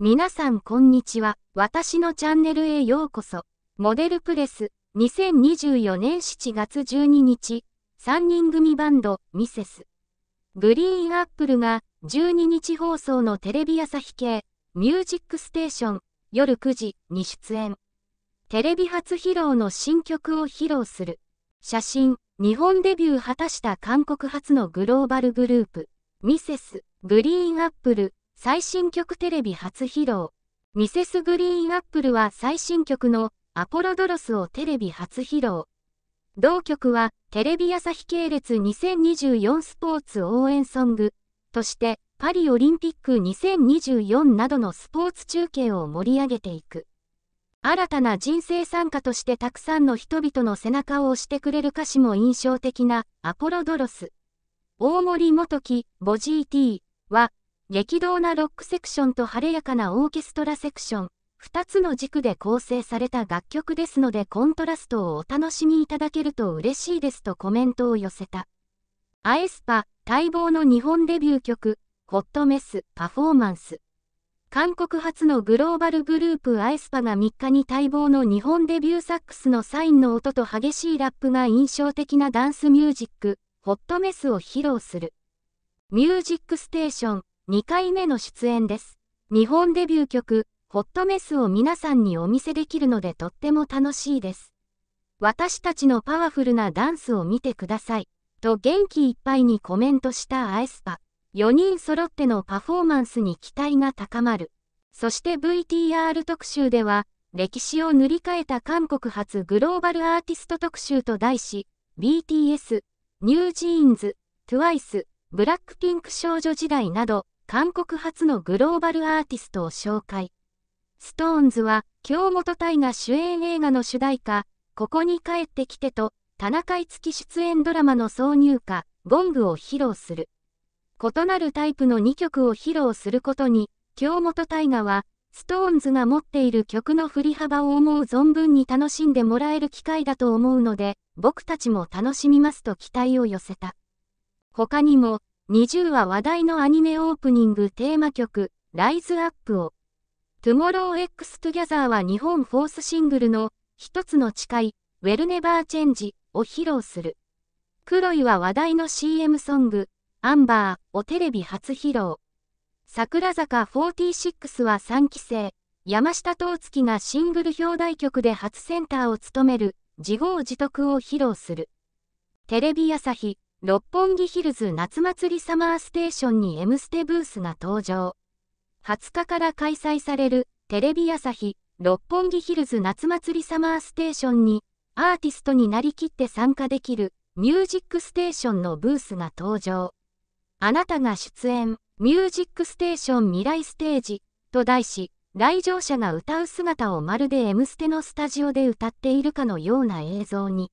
皆さんこんにちは。私のチャンネルへようこそ。モデルプレス、2024年7月12日、3人組バンド、ミセス。グリーンアップルが12日放送のテレビ朝日系、ミュージックステーション、夜9時に出演。テレビ初披露の新曲を披露する。写真、日本デビュー果たした韓国初のグローバルグループ、ミセス、グリーンアップル、最新曲テレビ初披露。ミセスグリーンアップルは最新曲のアポロドロスをテレビ初披露。同曲はテレビ朝日系列2024スポーツ応援ソングとしてパリオリンピック2024などのスポーツ中継を盛り上げていく。新たな人生参加としてたくさんの人々の背中を押してくれる歌詞も印象的なアポロドロス。大森元木、ボジー T は激動なロックセクションと晴れやかなオーケストラセクション、2つの軸で構成された楽曲ですのでコントラストをお楽しみいただけると嬉しいですとコメントを寄せた。アエスパ、待望の日本デビュー曲、ホットメス、パフォーマンス。韓国発のグローバルグループアエスパが3日に待望の日本デビューサックスのサインの音と激しいラップが印象的なダンスミュージック、ホットメスを披露する。ミュージックステーション2回目の出演です。日本デビュー曲、ホットメスを皆さんにお見せできるのでとっても楽しいです。私たちのパワフルなダンスを見てください。と元気いっぱいにコメントしたアエスパ。4人揃ってのパフォーマンスに期待が高まる。そして VTR 特集では、歴史を塗り替えた韓国発グローバルアーティスト特集と題し、BTS、ニュージーンズ、TWICE、ブラックピンク少女時代など、韓国初のグローバルアーティストを紹介。ストーンズは、京本大我主演映画の主題歌、ここに帰ってきてと、田中樹出演ドラマの挿入歌、ゴングを披露する。異なるタイプの2曲を披露することに、京本大我は、ストーンズが持っている曲の振り幅を思う存分に楽しんでもらえる機会だと思うので、僕たちも楽しみますと期待を寄せた。他にも、20は話題のアニメオープニングテーマ曲、ライズアップを。Tomorrow X Together は日本フォースシングルの、一つの誓い、ウェルネバーチェンジを披露する。黒いは話題の CM ソング、アンバーをテレビ初披露。桜坂46は3期生、山下東月がシングル表題曲で初センターを務める、自業自得を披露する。テレビ朝日、六本木ヒルズ夏祭りサマーステーションに M ステブースが登場。20日から開催されるテレビ朝日六本木ヒルズ夏祭りサマーステーションにアーティストになりきって参加できるミュージックステーションのブースが登場。あなたが出演ミュージックステーション未来ステージと題し来場者が歌う姿をまるで M ステのスタジオで歌っているかのような映像に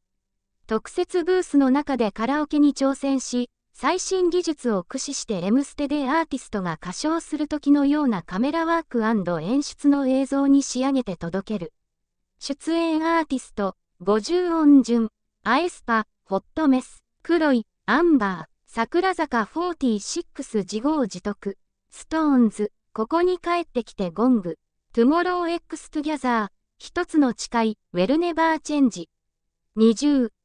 特設ブースの中でカラオケに挑戦し、最新技術を駆使して「M ステ」でアーティストが歌唱する時のようなカメラワーク演出の映像に仕上げて届ける。出演アーティスト、50音順、アエスパ、ホットメス、黒い、アンバー、桜坂46自業自得、ストーンズ、ここに帰ってきてゴング、トゥモロー X トゥギャザー、一つの誓い、ウェルネバーチェンジ。20、